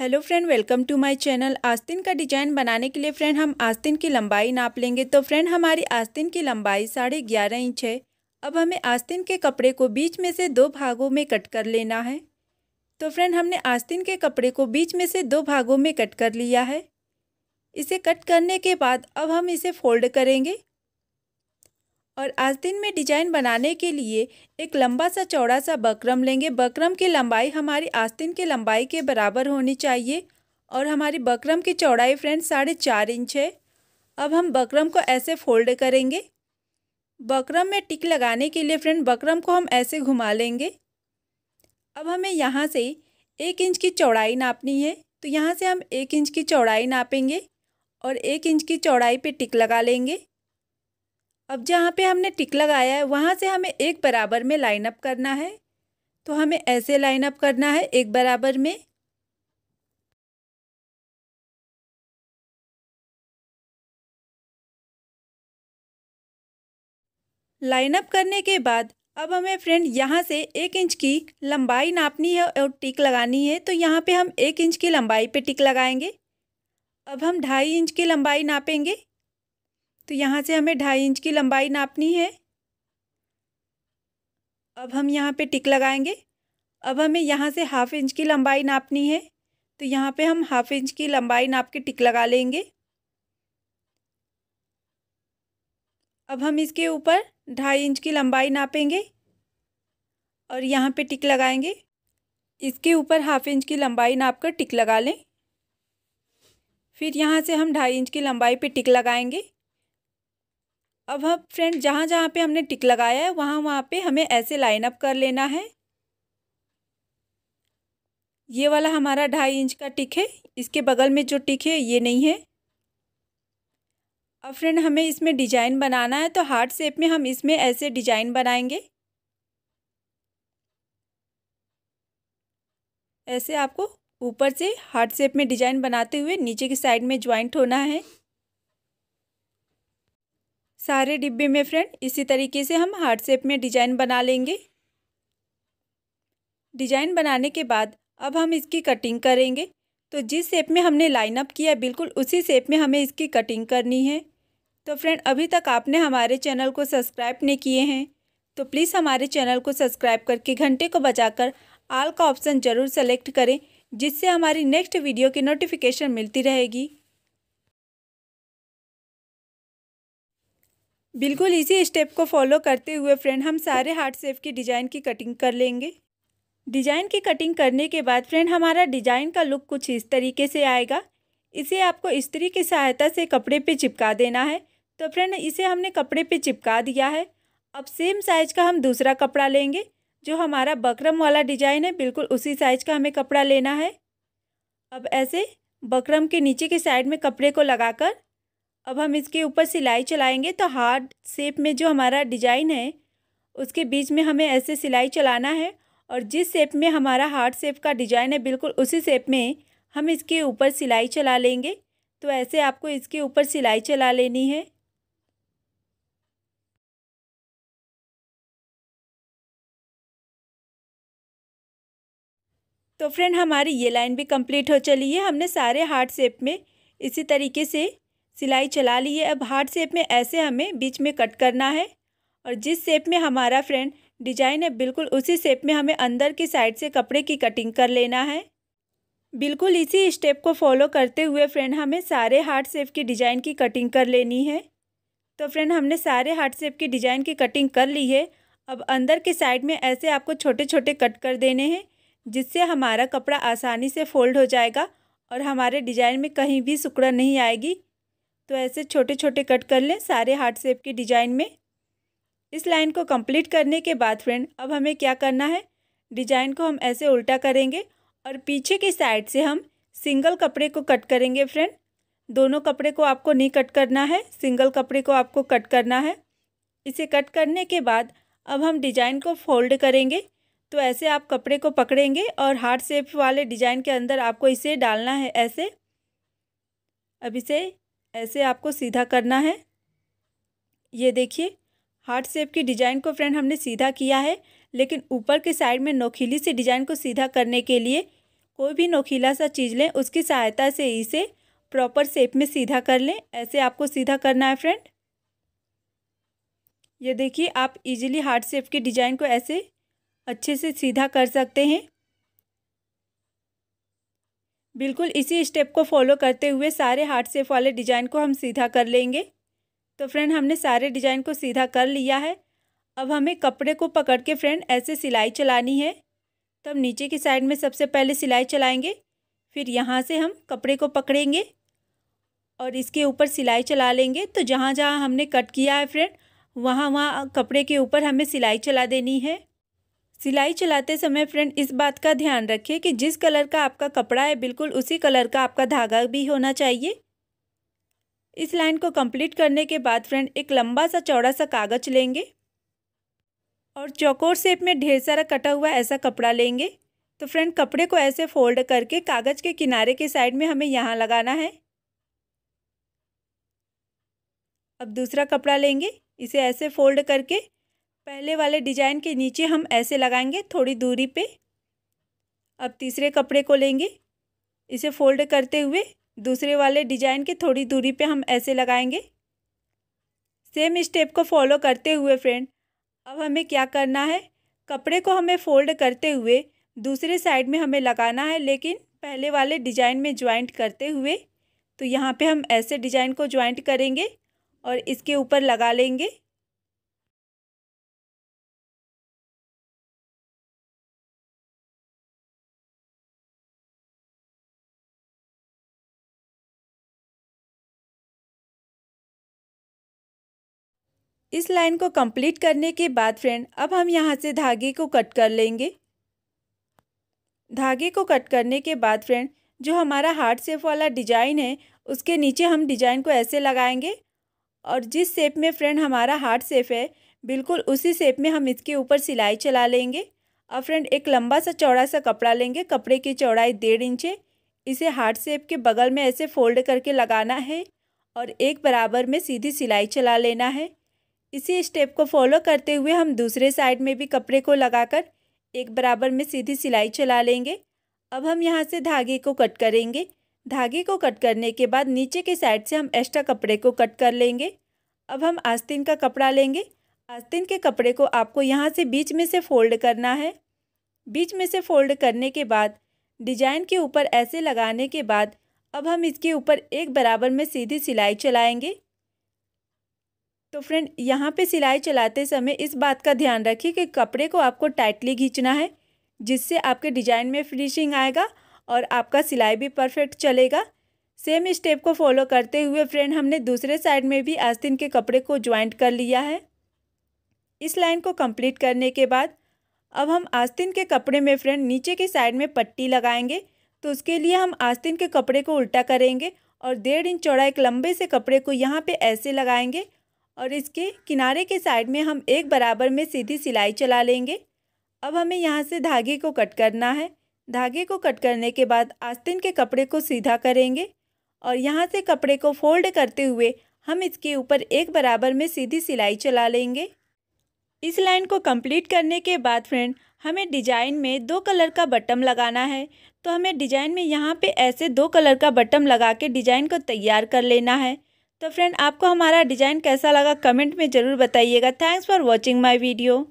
hello friend welcome to my channel आस्तीन का design बनाने के लिए फ्रेंड हम आस्तीन की लंबाई नाप लेंगे तो फ्रेंड हमारी आस्तीन की लंबाई साढ़े ग्यारह इंच है अब हमें आस्तीन के कपड़े को बीच में से दो भागों में कट कर लेना है तो फ्रेंड हमने आस्तीन के कपड़े को बीच में से दो भागों में कट कर लिया है इसे कट करने के बाद अब हम इसे फोल्ड करेंगे और आस्तीन में डिजाइन बनाने के लिए एक लंबा सा चौड़ा सा बकरम लेंगे बकरम की लंबाई हमारी आस्तीन की लंबाई के बराबर होनी चाहिए और हमारी बकरम की चौड़ाई फ्रेंड साढ़े चार इंच है अब हम बकरम को ऐसे फोल्ड करेंगे बकरम में टिक लगाने के लिए फ्रेंड बकरम को हम ऐसे घुमा लेंगे अब हमें यहाँ से एक इंच की चौड़ाई नापनी है तो यहाँ से हम एक इंच की चौड़ाई नापेंगे और एक इंच की चौड़ाई पर टिक लगा लेंगे अब जहाँ पे हमने टिक लगाया है वहाँ से हमें एक बराबर में लाइनअप करना है तो हमें ऐसे लाइन अप करना है एक बराबर में लाइन अप करने के बाद अब हमें फ्रेंड यहाँ से एक इंच की लंबाई नापनी है और टिक लगानी है तो यहाँ पे हम एक इंच की लंबाई पे टिक लगाएंगे अब हम ढाई इंच की लंबाई नापेंगे तो यहाँ से हमें ढाई इंच की लंबाई नापनी है अब हम यहाँ पे टिक लगाएंगे अब हमें यहाँ से हाफ इंच की लंबाई नापनी है तो यहाँ पे हम हाफ इंच की लंबाई नाप के टिक लगा लेंगे अब हम इसके ऊपर ढाई इंच की लंबाई नापेंगे और यहाँ पे टिक लगाएंगे इसके ऊपर हाफ इंच की लंबाई नाप कर टिक लगा लें फिर यहाँ से हम ढाई इंच की लंबाई पे टिक लगाएंगे अब हम फ्रेंड जहाँ जहाँ पे हमने टिक लगाया है वहाँ वहाँ पे हमें ऐसे लाइन अप कर लेना है ये वाला हमारा ढाई इंच का टिक है इसके बगल में जो टिक है ये नहीं है अब फ्रेंड हमें इसमें डिजाइन बनाना है तो हार्ट शेप में हम इसमें ऐसे डिजाइन बनाएंगे ऐसे आपको ऊपर से हार्ट शेप में डिजाइन बनाते हुए नीचे की साइड में ज्वाइंट होना है सारे डिब्बे में फ्रेंड इसी तरीके से हम हार्ट शेप में डिजाइन बना लेंगे डिजाइन बनाने के बाद अब हम इसकी कटिंग करेंगे तो जिस शेप में हमने लाइनअप किया बिल्कुल उसी शेप में हमें इसकी कटिंग करनी है तो फ्रेंड अभी तक आपने हमारे चैनल को सब्सक्राइब नहीं किए हैं तो प्लीज़ हमारे चैनल को सब्सक्राइब करके घंटे को बजाकर आल का ऑप्शन ज़रूर सेलेक्ट करें जिससे हमारी नेक्स्ट वीडियो की नोटिफिकेशन मिलती रहेगी बिल्कुल इसी स्टेप को फॉलो करते हुए फ्रेंड हम सारे हार्ट सेप की डिज़ाइन की कटिंग कर लेंगे डिज़ाइन की कटिंग करने के बाद फ्रेंड हमारा डिज़ाइन का लुक कुछ इस तरीके से आएगा इसे आपको इस्त्री की सहायता से कपड़े पे चिपका देना है तो फ्रेंड इसे हमने कपड़े पे चिपका दिया है अब सेम साइज का हम दूसरा कपड़ा लेंगे जो हमारा बकरम वाला डिजाइन है बिल्कुल उसी साइज का हमें कपड़ा लेना है अब ऐसे बकरम के नीचे के साइड में कपड़े को लगाकर अब हम इसके ऊपर सिलाई चलाएंगे तो हार्ड शेप में जो हमारा डिजाइन है उसके बीच में हमें ऐसे सिलाई चलाना है और जिस शेप में हमारा हार्ड शेप का डिजाइन है बिल्कुल उसी शेप में हम इसके ऊपर सिलाई चला लेंगे तो ऐसे आपको इसके ऊपर सिलाई चला लेनी है तो फ्रेंड हमारी ये लाइन भी कंप्लीट हो चली है हमने सारे हार्ट शेप में इसी तरीके से सिलाई चला ली है अब हार्ट शेप में ऐसे हमें बीच में कट करना है और जिस शेप में हमारा फ्रेंड डिजाइन है बिल्कुल उसी शेप में हमें अंदर की साइड से कपड़े की कटिंग कर लेना है बिल्कुल इसी स्टेप को फॉलो करते हुए फ्रेंड हमें सारे हार्ट शेप की डिज़ाइन की कटिंग कर लेनी है तो फ्रेंड हमने सारे हार्ट शेप की डिज़ाइन की कटिंग कर ली है अब अंदर के साइड में ऐसे आपको छोटे छोटे कट कर देने हैं जिससे हमारा कपड़ा आसानी से फोल्ड हो जाएगा और हमारे डिज़ाइन में कहीं भी सुकड़ा नहीं आएगी तो ऐसे छोटे छोटे कट कर लें सारे हार्ट शेप के डिजाइन में इस लाइन को कंप्लीट करने के बाद फ्रेंड अब हमें क्या करना है डिजाइन को हम ऐसे उल्टा करेंगे और पीछे की साइड से हम सिंगल कपड़े को कट करेंगे फ्रेंड दोनों कपड़े को आपको नहीं कट करना है सिंगल कपड़े को आपको कट करना है इसे कट करने के बाद अब हम डिजाइन को फोल्ड करेंगे तो ऐसे आप कपड़े को पकड़ेंगे और हार्ट शेप वाले डिजाइन के अंदर आपको इसे डालना है ऐसे अब इसे ऐसे आपको सीधा करना है ये देखिए हार्ट शेप की डिज़ाइन को फ्रेंड हमने सीधा किया है लेकिन ऊपर के साइड में नोखीली से डिज़ाइन को सीधा करने के लिए कोई भी नोखीला सा चीज़ लें उसकी सहायता से इसे प्रॉपर शेप में सीधा कर लें ऐसे आपको सीधा करना है फ्रेंड ये देखिए आप इजीली हार्ट शेप के डिज़ाइन को ऐसे अच्छे से सीधा कर सकते हैं बिल्कुल इसी स्टेप को फॉलो करते हुए सारे हार्ट सेप वाले डिज़ाइन को हम सीधा कर लेंगे तो फ्रेंड हमने सारे डिज़ाइन को सीधा कर लिया है अब हमें कपड़े को पकड़ के फ्रेंड ऐसे सिलाई चलानी है तो हम नीचे की साइड में सबसे पहले सिलाई चलाएंगे फिर यहाँ से हम कपड़े को पकड़ेंगे और इसके ऊपर सिलाई चला लेंगे तो जहाँ जहाँ हमने कट किया है फ्रेंड वहाँ वहाँ कपड़े के ऊपर हमें सिलाई चला देनी है सिलाई चलाते समय फ्रेंड इस बात का ध्यान रखें कि जिस कलर का आपका कपड़ा है बिल्कुल उसी कलर का आपका धागा भी होना चाहिए इस लाइन को कंप्लीट करने के बाद फ्रेंड एक लंबा सा चौड़ा सा कागज लेंगे और चौकोर शेप में ढेर सारा कटा हुआ ऐसा कपड़ा लेंगे तो फ्रेंड कपड़े को ऐसे फोल्ड करके कागज़ के किनारे के साइड में हमें यहाँ लगाना है अब दूसरा कपड़ा लेंगे इसे ऐसे फोल्ड करके पहले वाले डिजाइन के नीचे हम ऐसे लगाएंगे थोड़ी दूरी पे अब तीसरे कपड़े को लेंगे इसे फोल्ड करते हुए दूसरे वाले डिजाइन के थोड़ी दूरी पे हम ऐसे लगाएंगे सेम स्टेप को फॉलो करते हुए फ्रेंड अब हमें क्या करना है कपड़े को हमें फोल्ड करते हुए दूसरे साइड में हमें लगाना है लेकिन पहले वाले डिजाइन में ज्वाइंट करते हुए तो यहाँ पे हम ऐसे डिजाइन को ज्वाइंट करेंगे और इसके ऊपर लगा लेंगे इस लाइन को कंप्लीट करने के बाद फ्रेंड अब हम यहाँ से धागे को कट कर लेंगे धागे को कट करने के बाद फ्रेंड जो हमारा हार्ट सेप वाला डिजाइन है उसके नीचे हम डिजाइन को ऐसे लगाएंगे और जिस सेप में फ्रेंड हमारा हार्ट सेप है बिल्कुल उसी सेप में हम इसके ऊपर सिलाई चला लेंगे और फ्रेंड एक लंबा सा चौड़ा सा कपड़ा लेंगे कपड़े की चौड़ाई डेढ़ इंच है इसे हार्ट सेप के बगल में ऐसे फोल्ड करके लगाना है और एक बराबर में सीधी सिलाई चला लेना है इसी स्टेप को फॉलो करते हुए हम दूसरे साइड में भी कपड़े को लगाकर एक बराबर में सीधी सिलाई चला लेंगे अब हम यहाँ से धागे को कट करेंगे धागे को कट करने के बाद नीचे के साइड से हम एक्स्ट्रा कपड़े को कट कर लेंगे अब हम आस्तीन का कपड़ा लेंगे आस्तीन के कपड़े को आपको यहाँ से बीच में से फोल्ड करना है बीच में से फोल्ड करने के बाद डिजाइन के ऊपर ऐसे लगाने के बाद अब हम इसके ऊपर एक बराबर में सीधी सिलाई चलाएंगे तो फ्रेंड यहाँ पे सिलाई चलाते समय इस बात का ध्यान रखिए कि कपड़े को आपको टाइटली खींचना है जिससे आपके डिजाइन में फिनिशिंग आएगा और आपका सिलाई भी परफेक्ट चलेगा सेम स्टेप को फॉलो करते हुए फ्रेंड हमने दूसरे साइड में भी आस्तीन के कपड़े को ज्वाइंट कर लिया है इस लाइन को कंप्लीट करने के बाद अब हम आस्तीन के कपड़े में फ्रेंड नीचे के साइड में पट्टी लगाएंगे तो उसके लिए हम आस्तीन के कपड़े को उल्टा करेंगे और डेढ़ इंच चौड़ा एक लंबे से कपड़े को यहाँ पे ऐसे लगाएंगे और इसके किनारे के साइड में हम एक बराबर में सीधी सिलाई चला लेंगे अब हमें यहाँ से धागे को कट करना है धागे को कट करने के बाद आस्तीन के कपड़े को सीधा करेंगे और यहाँ से कपड़े को फोल्ड करते हुए हम इसके ऊपर एक बराबर में सीधी सिलाई चला लेंगे इस लाइन को कंप्लीट करने के बाद फ्रेंड हमें डिजाइन में दो कलर का बटम लगाना है तो हमें डिजाइन में यहाँ पे ऐसे दो कलर का बटम लगा के डिजाइन को तैयार कर लेना है तो फ्रेंड आपको हमारा डिज़ाइन कैसा लगा कमेंट में ज़रूर बताइएगा thanks for watching my video